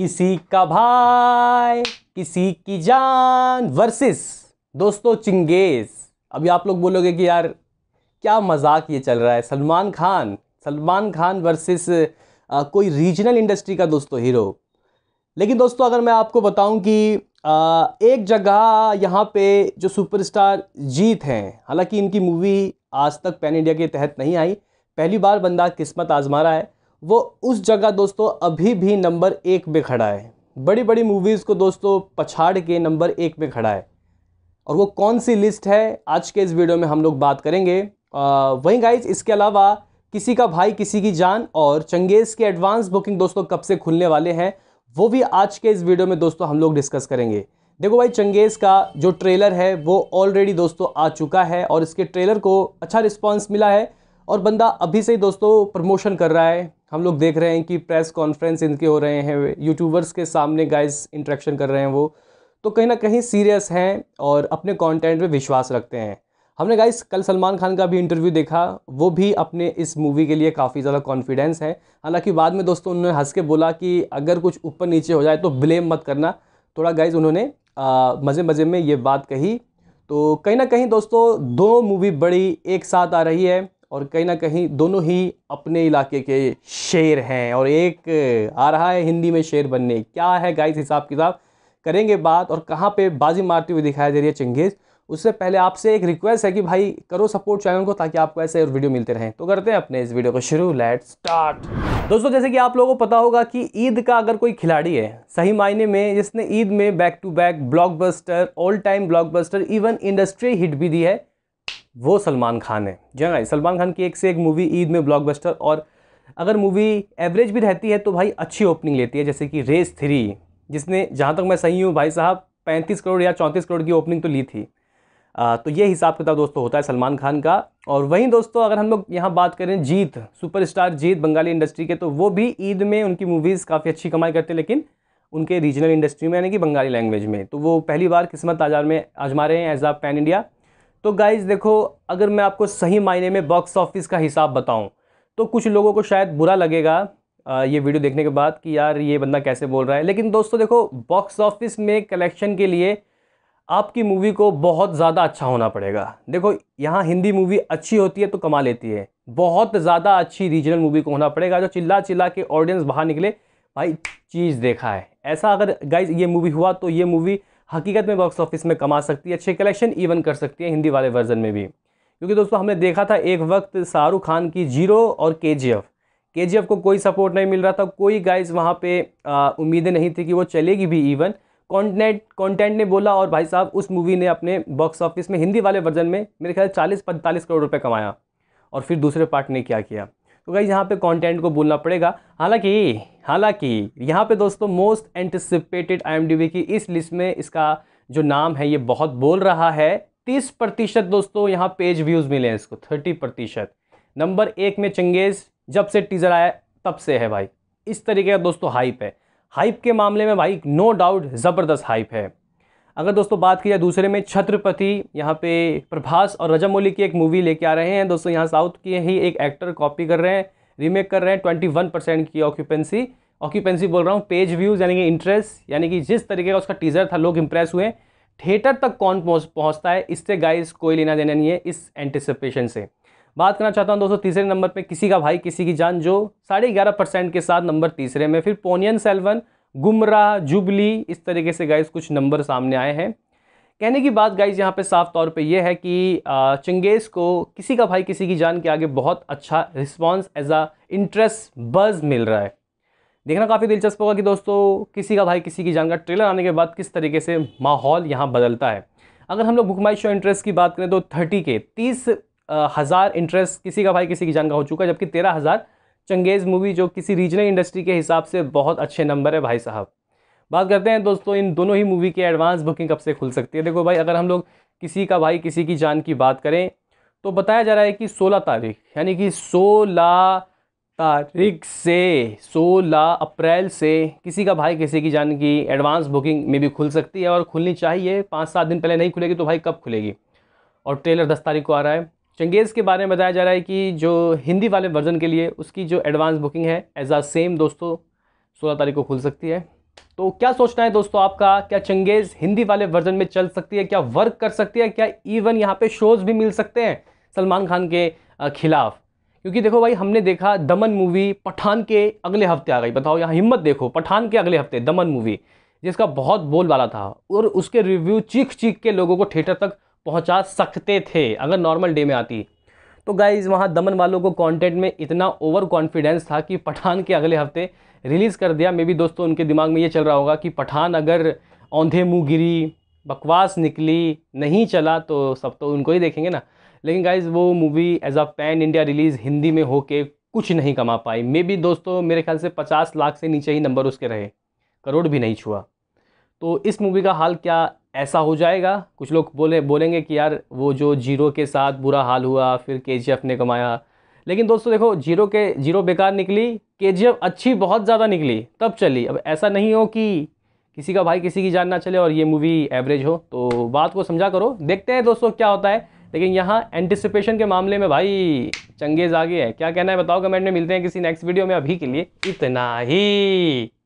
किसी का भाई किसी की जान वर्सेस दोस्तों चिंगेज अभी आप लोग बोलोगे कि यार क्या मजाक ये चल रहा है सलमान खान सलमान खान वर्सेस कोई रीजनल इंडस्ट्री का दोस्तों हीरो लेकिन दोस्तों अगर मैं आपको बताऊं कि आ, एक जगह यहाँ पे जो सुपरस्टार जीत हैं हालांकि इनकी मूवी आज तक पैन इंडिया के तहत नहीं आई पहली बार बंदा किस्मत आजमा रहा है वो उस जगह दोस्तों अभी भी नंबर एक पे खड़ा है बड़ी बड़ी मूवीज़ को दोस्तों पछाड़ के नंबर एक पे खड़ा है और वो कौन सी लिस्ट है आज के इस वीडियो में हम लोग बात करेंगे आ, वहीं गाइज इसके अलावा किसी का भाई किसी की जान और चंगेज़ के एडवांस बुकिंग दोस्तों कब से खुलने वाले हैं वो भी आज के इस वीडियो में दोस्तों हम लोग डिस्कस करेंगे देखो भाई चंगेज़ का जो ट्रेलर है वो ऑलरेडी दोस्तों आ चुका है और इसके ट्रेलर को अच्छा रिस्पॉन्स मिला है और बंदा अभी से ही दोस्तों प्रमोशन कर रहा है हम लोग देख रहे हैं कि प्रेस कॉन्फ्रेंस इनके हो रहे हैं यूट्यूबर्स के सामने गाइस इंट्रैक्शन कर रहे हैं वो तो कहीं ना कहीं सीरियस हैं और अपने कंटेंट पे विश्वास रखते हैं हमने गाइस कल सलमान खान का भी इंटरव्यू देखा वो भी अपने इस मूवी के लिए काफ़ी ज़्यादा कॉन्फिडेंस है हालाँकि बाद में दोस्तों उन्होंने हंस के बोला कि अगर कुछ ऊपर नीचे हो जाए तो ब्लेम मत करना थोड़ा गाइज उन्होंने मज़े मज़े में ये बात कही तो कहीं ना कहीं दोस्तों दो मूवी बड़ी एक साथ आ रही है और कहीं ना कहीं दोनों ही अपने इलाके के शेर हैं और एक आ रहा है हिंदी में शेर बनने क्या है गाइस हिसाब किताब करेंगे बात और कहाँ पे बाजी मारती हुई दिखाई दे रही है चंगेज़ उससे पहले आपसे एक रिक्वेस्ट है कि भाई करो सपोर्ट चैनल को ताकि आपको ऐसे और वीडियो मिलते रहें तो करते हैं अपने इस वीडियो को शुरू लेट स्टार्ट दोस्तों जैसे कि आप लोगों को पता होगा कि ईद का अगर कोई खिलाड़ी है सही मायने में जिसने ईद में back to back blockbuster all time blockbuster even industry hit भी दी है वो सलमान खान है जी हाँ सलमान खान की एक से एक मूवी ईद में ब्लॉकबस्टर और अगर मूवी एवरेज भी रहती है तो भाई अच्छी ओपनिंग लेती है जैसे कि रेस थ्री जिसने जहाँ तक मैं सही हूँ भाई साहब पैंतीस करोड़ या चौंतीस करोड़ की ओपनिंग तो ली थी आ, तो ये हिसाब किताब दोस्तों होता है सलमान खान का और वहीं दोस्तों अगर हम लोग यहाँ बात करें जीत सुपरस्टार जीत बंगाली इंडस्ट्री के तो वो भी ईद में उनकी मूवीज़ काफ़ी अच्छी कमाई करते हैं लेकिन उनके रीजनल इंडस्ट्री में यानी कि बंगाली लैंग्वेज में तो वो पहली बार किस्मत आजार में आजमा रहे हैं एज आ पैन इंडिया तो गाइज़ देखो अगर मैं आपको सही मायने में बॉक्स ऑफिस का हिसाब बताऊँ तो कुछ लोगों को शायद बुरा लगेगा ये वीडियो देखने के बाद कि यार ये बंदा कैसे बोल रहा है लेकिन दोस्तों देखो बॉक्स ऑफिस में कलेक्शन के लिए आपकी मूवी को बहुत ज़्यादा अच्छा होना पड़ेगा देखो यहाँ हिंदी मूवी अच्छी होती है तो कमा लेती है बहुत ज़्यादा अच्छी रीजनल मूवी को होना पड़ेगा जो चिल्ला चिल्ला के ऑडियंस बाहर निकले भाई चीज़ देखा है ऐसा अगर गाइज ये मूवी हुआ तो ये मूवी हकीकत में बॉक्स ऑफिस में कमा सकती है अच्छे कलेक्शन इवन कर सकती है हिंदी वाले वर्जन में भी क्योंकि दोस्तों हमने देखा था एक वक्त शाहरुख खान की जीरो और के जी एफ के जी एफ को कोई सपोर्ट नहीं मिल रहा था कोई गाइज वहाँ पर उम्मीदें नहीं थी कि वो चलेगी भी इवन कॉन्टेंट कॉन्टेंट ने बोला और भाई साहब उस मूवी ने अपने बॉक्स ऑफिस में हिंदी वाले वर्जन में मेरे ख्याल चालीस पैंतालीस करोड़ रुपये कमाया और फिर दूसरे पार्ट ने क्या किया तो गाइज यहाँ पे कंटेंट को बोलना पड़ेगा हालांकि हालांकि यहाँ पे दोस्तों मोस्ट एंटिसिपेटेड आई की इस लिस्ट में इसका जो नाम है ये बहुत बोल रहा है तीस प्रतिशत दोस्तों यहाँ पेज व्यूज़ मिले हैं इसको थर्टी प्रतिशत नंबर एक में चंगेज़ जब से टीज़र आया तब से है भाई इस तरीके का दोस्तों हाइप है हाइप के मामले में भाई नो डाउट ज़बरदस्त हाइप है अगर दोस्तों बात की जाए दूसरे में छत्रपति यहाँ पे प्रभास और रजामौली की एक मूवी लेके आ रहे हैं दोस्तों यहाँ साउथ के ही एक एक्टर कॉपी कर रहे हैं रीमेक कर रहे हैं ट्वेंटी वन परसेंट की ऑक्यूपेंसी ऑक्यूपेंसी बोल रहा हूँ पेज व्यूज़ यानी कि इंटरेस्ट यानी कि जिस तरीके का उसका टीज़र था लोग इंप्रेस हुए थिएटर तक कौन पहुँच पहुँचता है इससे गाइस कोई लेना देना नहीं है इस एंटिसिपेशन से बात करना चाहता हूँ दोस्तों तीसरे नंबर पे किसी का भाई किसी की जान जो साढ़े ग्यारह परसेंट के साथ नंबर तीसरे में फिर पोनियन सेल्वन गुमराह जुबली इस तरीके से गाइज कुछ नंबर सामने आए हैं कहने की बात गाइज यहाँ पे साफ तौर पे यह है कि चंगेज़ को किसी का भाई किसी की जान के आगे बहुत अच्छा रिस्पांस एज आ इंटरेस्ट बज मिल रहा है देखना काफ़ी दिलचस्प होगा कि दोस्तों किसी का भाई किसी की जान का ट्रेलर आने के बाद किस तरीके से माहौल यहाँ बदलता है अगर हम लोग बुकमाई शो इंटरेस्ट की बात करें तो थर्टी के तीस हज़ार इंटरेस्ट किसी का भाई किसी की जान का हो चुका है जबकि तेरह हज़ार चंगेज़ मूवी जो किसी रीजनल इंडस्ट्री के हिसाब से बहुत अच्छे नंबर है भाई साहब बात करते हैं दोस्तों इन दोनों ही मूवी की एडवांस बुकिंग कब से खुल सकती है देखो भाई अगर हम लोग किसी का भाई किसी की जान की बात करें तो बताया जा रहा है कि 16 तारीख यानी कि 16 तारीख से 16 अप्रैल से किसी का भाई किसी की जान की एडवांस बुकिंग में भी खुल सकती है और खुलनी चाहिए पाँच सात दिन पहले नहीं खुलेगी तो भाई कब खुलेगी और ट्रेलर दस तारीख को आ रहा है चंगेज़ के बारे में बताया जा रहा है कि जो हिंदी वाले वर्जन के लिए उसकी जो एडवांस बुकिंग है एज आ सेम दोस्तों सोलह तारीख को खुल सकती है तो क्या सोचना है दोस्तों आपका क्या चंगेज़ हिंदी वाले वर्जन में चल सकती है क्या वर्क कर सकती है क्या इवन यहाँ पे शोज़ भी मिल सकते हैं सलमान खान के खिलाफ क्योंकि देखो भाई हमने देखा दमन मूवी पठान के अगले हफ्ते आ गई बताओ यहाँ हिम्मत देखो पठान के अगले हफ्ते दमन मूवी जिसका बहुत बोल वाला था और उसके रिव्यू चीख चीख के लोगों को थिएटर तक पहुंचा सकते थे अगर नॉर्मल डे में आती तो गाइज वहाँ दमन वालों को कंटेंट में इतना ओवर कॉन्फिडेंस था कि पठान के अगले हफ्ते रिलीज़ कर दिया मे बी दोस्तों उनके दिमाग में ये चल रहा होगा कि पठान अगर औंधे मुँह गिरी बकवास निकली नहीं चला तो सब तो उनको ही देखेंगे ना लेकिन गाइज वो movie as a pan India release Hindi में होके कुछ नहीं कमा पाई मे बी दोस्तों मेरे ख्याल से पचास लाख से नीचे ही नंबर उसके रहे करोड़ भी नहीं छुआ तो इस मूवी का हाल क्या ऐसा हो जाएगा कुछ लोग बोले बोलेंगे कि यार वो जो जीरो के साथ बुरा हाल हुआ फिर के ने कमाया लेकिन दोस्तों देखो जीरो के जीरो बेकार निकली के अच्छी बहुत ज़्यादा निकली तब चली अब ऐसा नहीं हो कि किसी का भाई किसी की जान ना चले और ये मूवी एवरेज हो तो बात को समझा करो देखते हैं दोस्तों क्या होता है लेकिन यहाँ एंटिसिपेशन के मामले में भाई चंगेज़ आगे है क्या कहना है बताओ कमेंट में मिलते हैं किसी नेक्स्ट वीडियो में अभी के लिए इतना ही